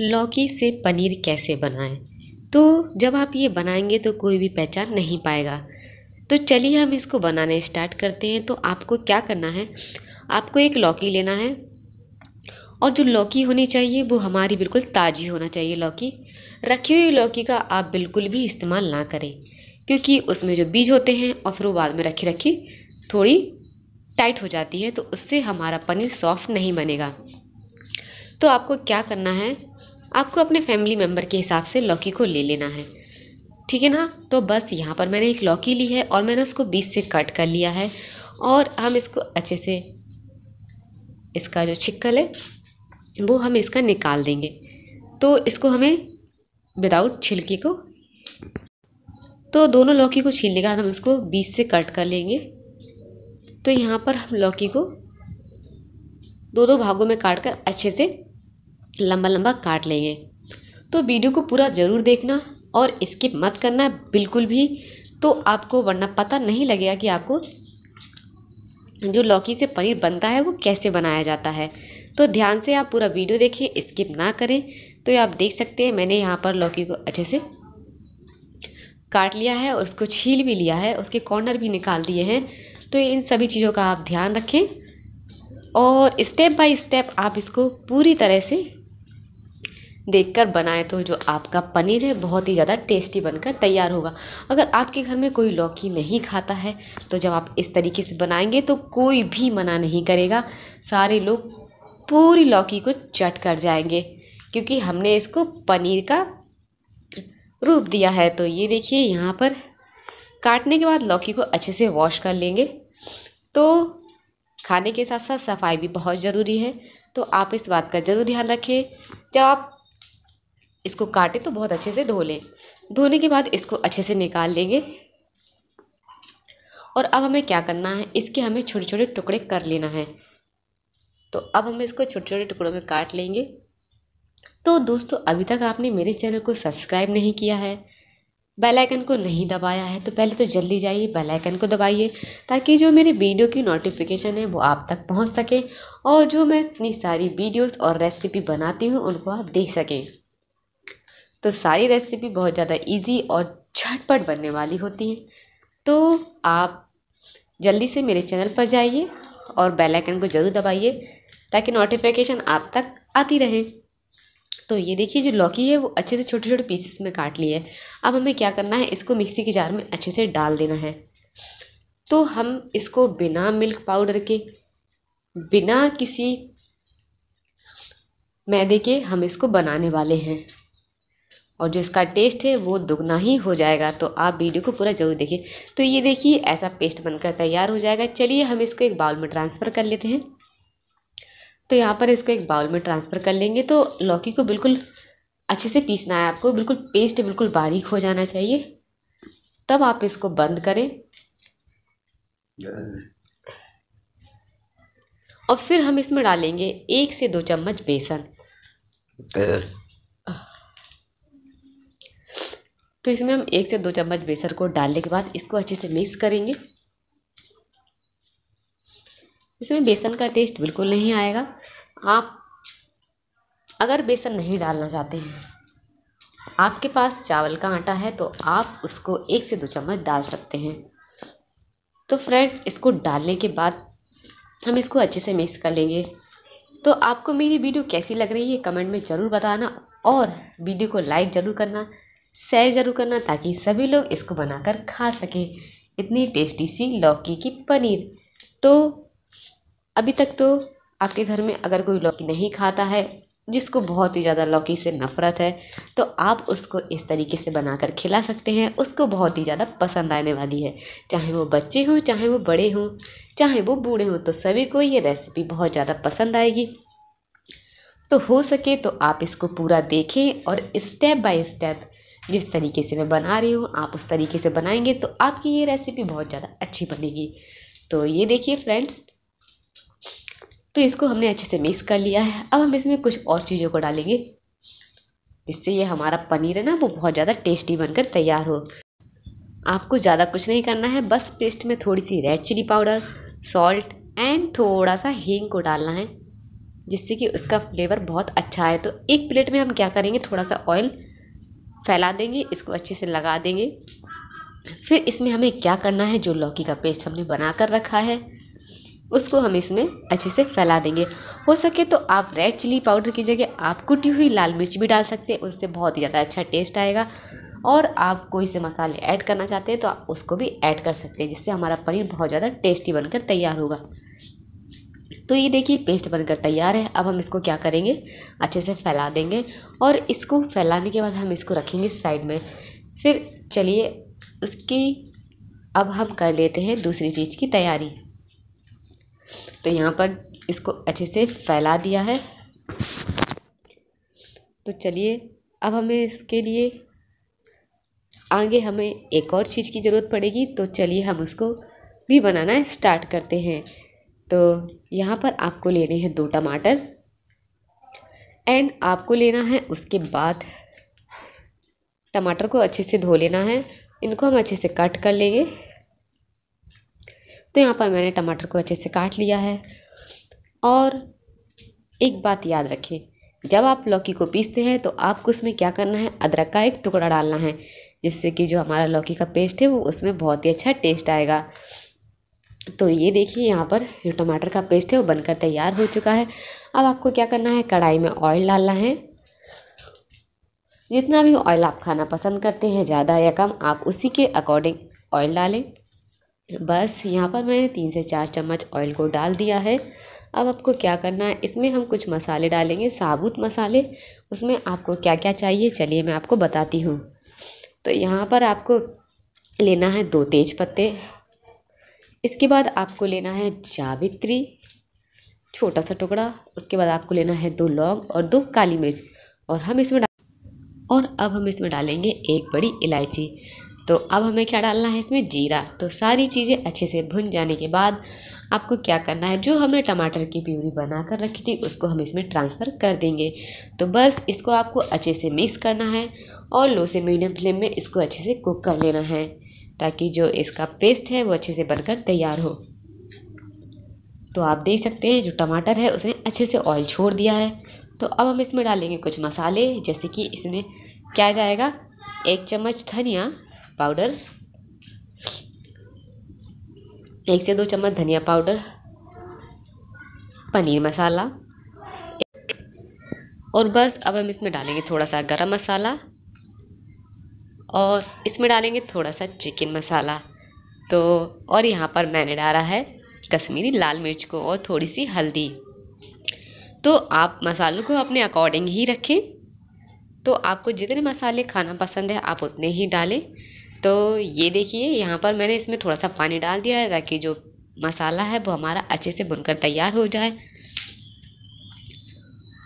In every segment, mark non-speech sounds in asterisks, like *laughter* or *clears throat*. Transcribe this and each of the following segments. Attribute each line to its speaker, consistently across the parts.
Speaker 1: लौकी से पनीर कैसे बनाएं तो जब आप ये बनाएंगे तो कोई भी पहचान नहीं पाएगा तो चलिए हम इसको बनाने स्टार्ट करते हैं तो आपको क्या करना है आपको एक लौकी लेना है और जो लौकी होनी चाहिए वो हमारी बिल्कुल ताज़ी होना चाहिए लौकी रखी हुई लौकी का आप बिल्कुल भी इस्तेमाल ना करें क्योंकि उसमें जो बीज होते हैं और फिर वो बाद में रखी रखी थोड़ी टाइट हो जाती है तो उससे हमारा पनीर सॉफ्ट नहीं बनेगा तो आपको क्या करना है आपको अपने फैमिली मेम्बर के हिसाब से लौकी को ले लेना है ठीक है ना तो बस यहाँ पर मैंने एक लौकी ली है और मैंने उसको बीच से कट कर लिया है और हम इसको अच्छे से इसका जो छिक्कल है वो हम इसका निकाल देंगे तो इसको हमें विदाउट छिलके को तो दोनों लौकी को छीलने के बाद हम इसको बीच से कट कर लेंगे तो यहाँ पर हम लौकी को दो दो भागों में काट कर अच्छे से लंबा लंबा काट लेंगे तो वीडियो को पूरा ज़रूर देखना और स्किप मत करना बिल्कुल भी तो आपको वरना पता नहीं लगेगा कि आपको जो लौकी से पनीर बनता है वो कैसे बनाया जाता है तो ध्यान से आप पूरा वीडियो देखें स्किप ना करें तो ये आप देख सकते हैं मैंने यहाँ पर लौकी को अच्छे से काट लिया है और उसको छील भी लिया है उसके कॉर्नर भी निकाल दिए हैं तो इन सभी चीज़ों का आप ध्यान रखें और स्टेप बाय स्टेप आप इसको पूरी तरह से देखकर बनाएं तो जो आपका पनीर है बहुत ही ज़्यादा टेस्टी बनकर तैयार होगा अगर आपके घर में कोई लौकी नहीं खाता है तो जब आप इस तरीके से बनाएंगे तो कोई भी मना नहीं करेगा सारे लोग पूरी लौकी को चट कर जाएंगे क्योंकि हमने इसको पनीर का रूप दिया है तो ये देखिए यहाँ पर काटने के बाद लौकी को अच्छे से वॉश कर लेंगे तो खाने के साथ साथ सफाई भी बहुत ज़रूरी है तो आप इस बात का ज़रूर ध्यान रखें जब आप इसको काटे तो बहुत अच्छे से धो लें धोने के बाद इसको अच्छे से निकाल लेंगे और अब हमें क्या करना है इसके हमें छोटे छोटे टुकड़े कर लेना है तो अब हम इसको छोटे छोटे टुकड़ों में काट लेंगे तो दोस्तों अभी तक आपने मेरे चैनल को सब्सक्राइब नहीं किया है बेल आइकन को नहीं दबाया है तो पहले तो जल्दी जाइए बेल आइकन को दबाइए ताकि जो मेरे वीडियो की नोटिफिकेशन है वो आप तक पहुंच सके और जो मैं इतनी सारी वीडियोस और रेसिपी बनाती हूँ उनको आप देख सकें तो सारी रेसिपी बहुत ज़्यादा इजी और झटपट बनने वाली होती है तो आप जल्दी से मेरे चैनल पर जाइए और बेल आइकन को ज़रूर दबाइए ताकि नोटिफिकेशन आप तक आती रहे तो ये देखिए जो लौकी है वो अच्छे से छोटे छोटे पीसेस में काट लिए है अब हमें क्या करना है इसको मिक्सी के जार में अच्छे से डाल देना है तो हम इसको बिना मिल्क पाउडर के बिना किसी मैदे के हम इसको बनाने वाले हैं और जो इसका टेस्ट है वो दुगना ही हो जाएगा तो आप वीडियो को पूरा ज़रूर देखिए तो ये देखिए ऐसा पेस्ट बनकर तैयार हो जाएगा चलिए हम इसको एक बाउल में ट्रांसफ़र कर लेते हैं तो यहाँ पर इसको एक बाउल में ट्रांसफ़र कर लेंगे तो लौकी को बिल्कुल अच्छे से पीसना है आपको बिल्कुल पेस्ट बिल्कुल बारीक हो जाना चाहिए तब आप इसको बंद करें और फिर हम इसमें डालेंगे एक से दो चम्मच बेसन तो इसमें हम एक से दो चम्मच बेसन को डालने के बाद इसको अच्छे से मिक्स करेंगे इसमें बेसन का टेस्ट बिल्कुल नहीं आएगा आप अगर बेसन नहीं डालना चाहते हैं आपके पास चावल का आटा है तो आप उसको एक से दो चम्मच डाल सकते हैं तो फ्रेंड्स इसको डालने के बाद हम इसको अच्छे से मिक्स कर लेंगे तो आपको मेरी वीडियो कैसी लग रही है कमेंट में ज़रूर बताना और वीडियो को लाइक ज़रूर करना शेयर ज़रूर करना ताकि सभी लोग इसको बनाकर खा सकें इतनी टेस्टी सी लौकी की पनीर तो अभी तक तो आपके घर में अगर कोई लौकी नहीं खाता है जिसको बहुत ही ज़्यादा लौकी से नफ़रत है तो आप उसको इस तरीके से बनाकर खिला सकते हैं उसको बहुत ही ज़्यादा पसंद आने वाली है चाहे वो बच्चे हों चाहे वो बड़े हों चाहे वो बूढ़े हों तो सभी को ये रेसिपी बहुत ज़्यादा पसंद आएगी तो हो सके तो आप इसको पूरा देखें और स्टेप बाय स्टेप जिस तरीके से मैं बना रही हूँ आप उस तरीके से बनाएंगे तो आपकी ये रेसिपी बहुत ज़्यादा अच्छी बनेगी तो ये देखिए फ्रेंड्स तो इसको हमने अच्छे से मिक्स कर लिया है अब हम इसमें कुछ और चीज़ों को डालेंगे जिससे ये हमारा पनीर है ना वो बहुत ज़्यादा टेस्टी बनकर तैयार हो आपको ज़्यादा कुछ नहीं करना है बस पेस्ट में थोड़ी सी red chilli powder salt and थोड़ा सा हींग को डालना है जिससे कि उसका फ्लेवर बहुत अच्छा है तो एक प्लेट में हम क्या करेंगे थोड़ा सा ऑयल फैला देंगे इसको अच्छे से लगा देंगे फिर इसमें हमें क्या करना है जो लौकी का पेस्ट हमने बना कर रखा है उसको हम इसमें अच्छे से फैला देंगे हो सके तो आप रेड चिली पाउडर की जगह आप कुटी हुई लाल मिर्च भी डाल सकते हैं उससे बहुत ही ज़्यादा अच्छा टेस्ट आएगा और आप कोई से मसाले ऐड करना चाहते हैं तो आप उसको भी ऐड कर सकते हैं जिससे हमारा पनीर बहुत ज़्यादा टेस्टी बनकर तैयार होगा तो ये देखिए पेस्ट बनकर तैयार है अब हम इसको क्या करेंगे अच्छे से फैला देंगे और इसको फैलाने के बाद हम इसको रखेंगे साइड में फिर चलिए उसकी अब हम कर लेते हैं दूसरी चीज़ की तैयारी तो यहाँ पर इसको अच्छे से फैला दिया है तो चलिए अब हमें इसके लिए आगे हमें एक और चीज़ की ज़रूरत पड़ेगी तो चलिए हम उसको भी बनाना स्टार्ट करते हैं तो यहाँ पर आपको लेने हैं दो टमाटर एंड आपको लेना है उसके बाद टमाटर को अच्छे से धो लेना है इनको हम अच्छे से कट कर लेंगे तो यहाँ पर मैंने टमाटर को अच्छे से काट लिया है और एक बात याद रखें जब आप लौकी को पीसते हैं तो आपको उसमें क्या करना है अदरक का एक टुकड़ा डालना है जिससे कि जो हमारा लौकी का पेस्ट है वो उसमें बहुत ही अच्छा टेस्ट आएगा तो ये देखिए यहाँ पर जो टमाटर का पेस्ट है वो बनकर तैयार हो चुका है अब आपको क्या करना है कढ़ाई में ऑयल डालना है जितना भी ऑयल आप खाना पसंद करते हैं ज़्यादा या कम आप उसी के अकॉर्डिंग ऑयल डालें बस यहाँ पर मैंने तीन से चार चम्मच ऑयल को डाल दिया है अब आपको क्या करना है इसमें हम कुछ मसाले डालेंगे साबुत मसाले उसमें आपको क्या क्या चाहिए चलिए मैं आपको बताती हूँ तो यहाँ पर आपको लेना है दो तेज पत्ते इसके बाद आपको लेना है जावित्री छोटा सा टुकड़ा उसके बाद आपको लेना है दो लौंग और दो काली मिर्च और हम इसमें डाल और अब हम इसमें डालेंगे एक बड़ी इलायची तो अब हमें क्या डालना है इसमें जीरा तो सारी चीज़ें अच्छे से भुन जाने के बाद आपको क्या करना है जो हमने टमाटर की प्यूरी बना कर रखी थी उसको हम इसमें ट्रांसफ़र कर देंगे तो बस इसको आपको अच्छे से मिक्स करना है और लो से मीडियम फ्लेम में इसको अच्छे से कुक कर लेना है ताकि जो इसका पेस्ट है वो अच्छे से बनकर तैयार हो तो आप देख सकते हैं जो टमाटर है उसने अच्छे से ऑयल छोड़ दिया है तो अब हम इसमें डालेंगे कुछ मसाले जैसे कि इसमें क्या जाएगा एक चम्मच धनिया पाउडर एक से दो चम्मच धनिया पाउडर पनीर मसाला और बस अब हम इसमें डालेंगे थोड़ा सा गरम मसाला और इसमें डालेंगे थोड़ा सा चिकन मसाला तो और यहाँ पर मैंने डाला है कश्मीरी लाल मिर्च को और थोड़ी सी हल्दी तो आप मसालों को अपने अकॉर्डिंग ही रखें तो आपको जितने मसाले खाना पसंद है आप उतने ही डालें तो ये देखिए यहाँ पर मैंने इसमें थोड़ा सा पानी डाल दिया है ताकि जो मसाला है वो हमारा अच्छे से बुनकर तैयार हो जाए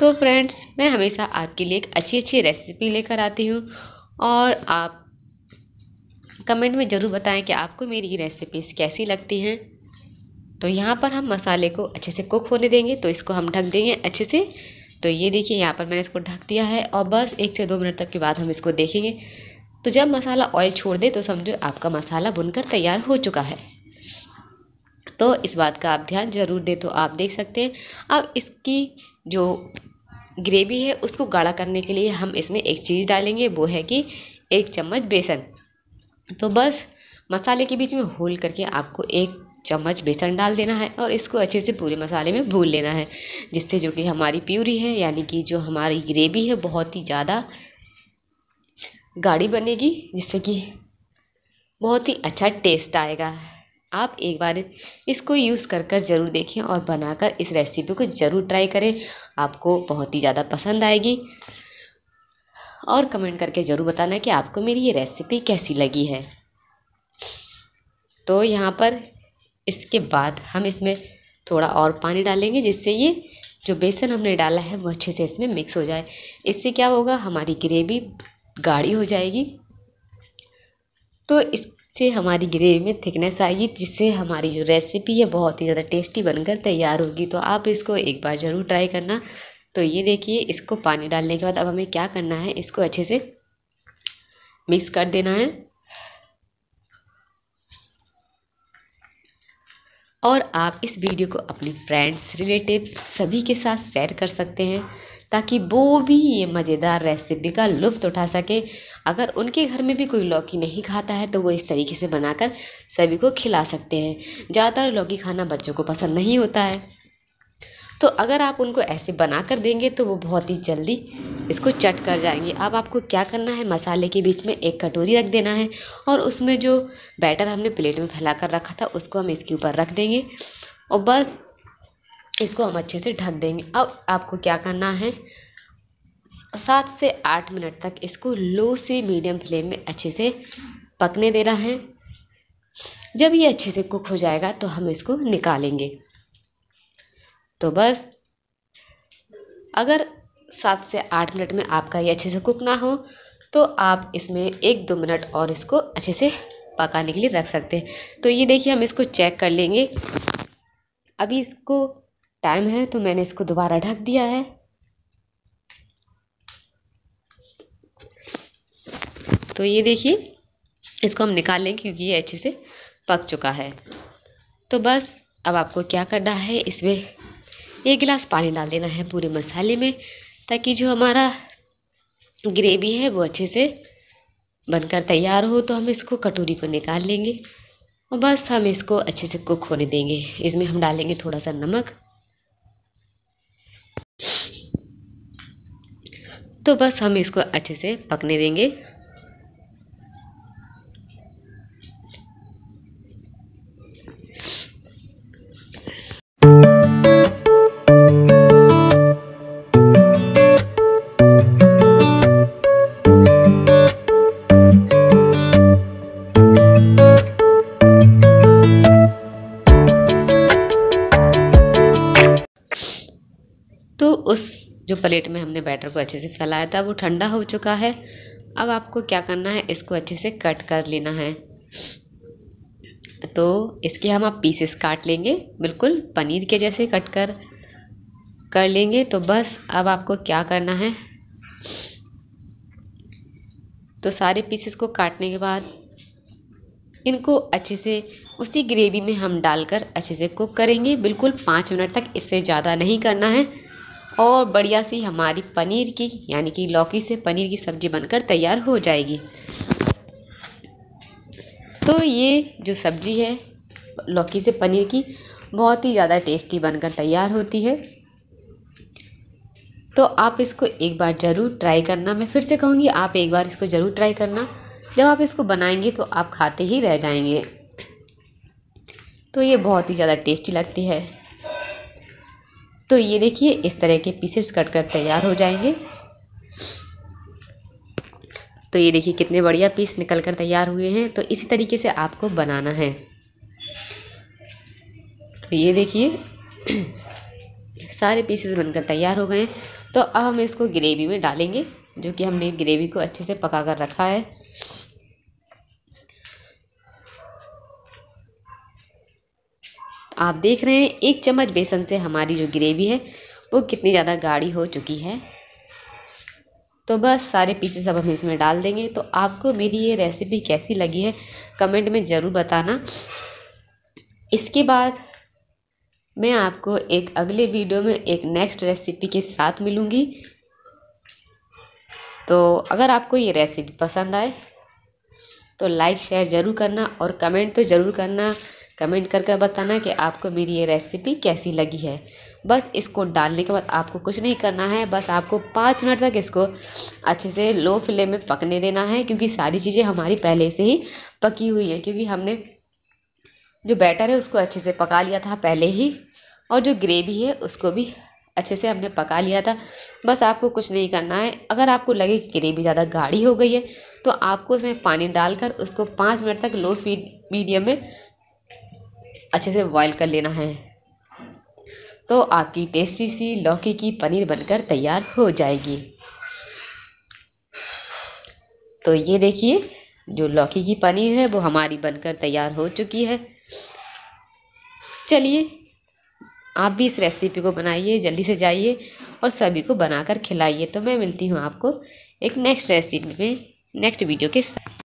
Speaker 1: तो फ्रेंड्स मैं हमेशा आपके लिए एक अच्छी अच्छी रेसिपी लेकर आती हूँ और आप कमेंट में ज़रूर बताएं कि आपको मेरी ये रेसिपीज़ कैसी लगती हैं तो यहाँ पर हम मसाले को अच्छे से कुक होने देंगे तो इसको हम ढक देंगे अच्छे से तो ये देखिए यहाँ पर मैंने इसको ढक दिया है और बस एक से दो मिनट तक के बाद हम इसको देखेंगे तो जब मसाला ऑयल छोड़ दे तो समझो आपका मसाला बुनकर तैयार हो चुका है तो इस बात का आप ध्यान ज़रूर दें तो आप देख सकते हैं अब इसकी जो ग्रेवी है उसको गाढ़ा करने के लिए हम इसमें एक चीज़ डालेंगे वो है कि एक चम्मच बेसन तो बस मसाले के बीच में होल करके आपको एक चम्मच बेसन डाल देना है और इसको अच्छे से पूरे मसाले में भून लेना है जिससे जो कि हमारी प्यूरी है यानी कि जो हमारी ग्रेवी है बहुत ही ज़्यादा गाढ़ी बनेगी जिससे कि बहुत ही अच्छा टेस्ट आएगा आप एक बार इसको यूज़ कर कर ज़रूर देखें और बनाकर इस रेसिपी को ज़रूर ट्राई करें आपको बहुत ही ज़्यादा पसंद आएगी और कमेंट करके ज़रूर बताना कि आपको मेरी ये रेसिपी कैसी लगी है तो यहाँ पर इसके बाद हम इसमें थोड़ा और पानी डालेंगे जिससे ये जो बेसन हमने डाला है वो अच्छे से इसमें मिक्स हो जाए इससे क्या होगा हमारी ग्रेवी गाढ़ी हो जाएगी तो इस से हमारी ग्रेवी में थिकनेस आएगी जिससे हमारी जो रेसिपी है बहुत ही ज़्यादा टेस्टी बनकर तैयार होगी तो आप इसको एक बार ज़रूर ट्राई करना तो ये देखिए इसको पानी डालने के बाद अब हमें क्या करना है इसको अच्छे से मिक्स कर देना है और आप इस वीडियो को अपनी फ्रेंड्स रिलेटिव सभी के साथ शेयर कर सकते हैं ताकि वो भी ये मज़ेदार रेसिपी का लुत्फ़ उठा सके अगर उनके घर में भी कोई लौकी नहीं खाता है तो वो इस तरीके से बनाकर सभी को खिला सकते हैं ज़्यादातर लौकी खाना बच्चों को पसंद नहीं होता है तो अगर आप उनको ऐसे बना कर देंगे तो वो बहुत ही जल्दी इसको चट कर जाएंगे अब आपको क्या करना है मसाले के बीच में एक कटोरी रख देना है और उसमें जो बैटर हमने प्लेट में फैला कर रखा था उसको हम इसके ऊपर रख देंगे और बस इसको हम अच्छे से ढक देंगे अब आपको क्या करना है सात से आठ मिनट तक इसको लो से मीडियम फ्लेम में अच्छे से पकने देना है जब ये अच्छे से कुक हो जाएगा तो हम इसको निकालेंगे तो बस अगर सात से आठ मिनट में आपका ये अच्छे से कुक ना हो तो आप इसमें एक दो मिनट और इसको अच्छे से पकाने के लिए रख सकते हैं तो ये देखिए हम इसको चेक कर लेंगे अभी इसको टाइम है तो मैंने इसको दोबारा ढक दिया है तो ये देखिए इसको हम निकाल लें क्योंकि ये अच्छे से पक चुका है तो बस अब आपको क्या करना है इसमें एक गिलास पानी डाल देना है पूरे मसाले में ताकि जो हमारा ग्रेवी है वो अच्छे से बनकर तैयार हो तो हम इसको कटोरी को निकाल लेंगे और बस हम इसको अच्छे से कुक होने देंगे इसमें हम डालेंगे थोड़ा सा नमक तो बस हम इसको अच्छे से पकने देंगे प्लेट में हमने बैटर को अच्छे से फैलाया था वो ठंडा हो चुका है अब आपको क्या करना है इसको अच्छे से कट कर लेना है तो इसके हम आप पीसेस काट लेंगे बिल्कुल पनीर के जैसे कट कर कर लेंगे तो बस अब आपको क्या करना है तो सारे पीसेस को काटने के बाद इनको अच्छे से उसी ग्रेवी में हम डालकर अच्छे से कुक करेंगे बिल्कुल पाँच मिनट तक इससे ज़्यादा नहीं करना है और बढ़िया सी हमारी पनीर की यानी कि लौकी से पनीर की सब्ज़ी बनकर तैयार हो जाएगी तो ये जो सब्ज़ी है लौकी से पनीर की बहुत ही ज़्यादा टेस्टी बनकर तैयार होती है तो आप इसको एक बार ज़रूर ट्राई करना मैं फिर से कहूँगी आप एक बार इसको ज़रूर ट्राई करना जब आप इसको बनाएंगे तो आप खाते ही रह जाएंगे तो ये बहुत ही ज़्यादा टेस्टी लगती है तो ये देखिए इस तरह के पीसेस कट कर तैयार हो जाएंगे तो ये देखिए कितने बढ़िया पीस निकल कर तैयार हुए हैं तो इसी तरीके से आपको बनाना है तो ये देखिए *clears throat* सारे पीसेस बनकर तैयार हो गए तो अब हम इसको ग्रेवी में डालेंगे जो कि हमने ग्रेवी को अच्छे से पका कर रखा है आप देख रहे हैं एक चम्मच बेसन से हमारी जो ग्रेवी है वो कितनी ज़्यादा गाढ़ी हो चुकी है तो बस सारे पीसेस अब हम इसमें डाल देंगे तो आपको मेरी ये रेसिपी कैसी लगी है कमेंट में ज़रूर बताना इसके बाद मैं आपको एक अगले वीडियो में एक नेक्स्ट रेसिपी के साथ मिलूँगी तो अगर आपको ये रेसिपी पसंद आए तो लाइक शेयर ज़रूर करना और कमेंट तो ज़रूर करना कमेंट करके बताना कि आपको मेरी ये रेसिपी कैसी लगी है बस इसको डालने के बाद आपको कुछ नहीं करना है बस आपको पाँच मिनट तक इसको अच्छे से लो फ्लेम में पकने देना है क्योंकि सारी चीज़ें हमारी पहले से ही पकी हुई हैं क्योंकि हमने जो बैटर है उसको अच्छे से पका लिया था पहले ही और जो ग्रेवी है उसको भी अच्छे से हमने पका लिया था बस आपको कुछ नहीं करना है अगर आपको लगे कि ग्रेवी ज़्यादा गाढ़ी हो गई है तो आपको उसमें पानी डालकर उसको पाँच मिनट तक लो फीड मीडियम में अच्छे से बॉयल कर लेना है तो आपकी टेस्टी सी लौकी की पनीर बनकर तैयार हो जाएगी तो ये देखिए जो लौकी की पनीर है वो हमारी बनकर तैयार हो चुकी है चलिए आप भी इस रेसिपी को बनाइए जल्दी से जाइए और सभी को बनाकर खिलाइए तो मैं मिलती हूँ आपको एक नेक्स्ट रेसिपी में नेक्स्ट वीडियो के साथ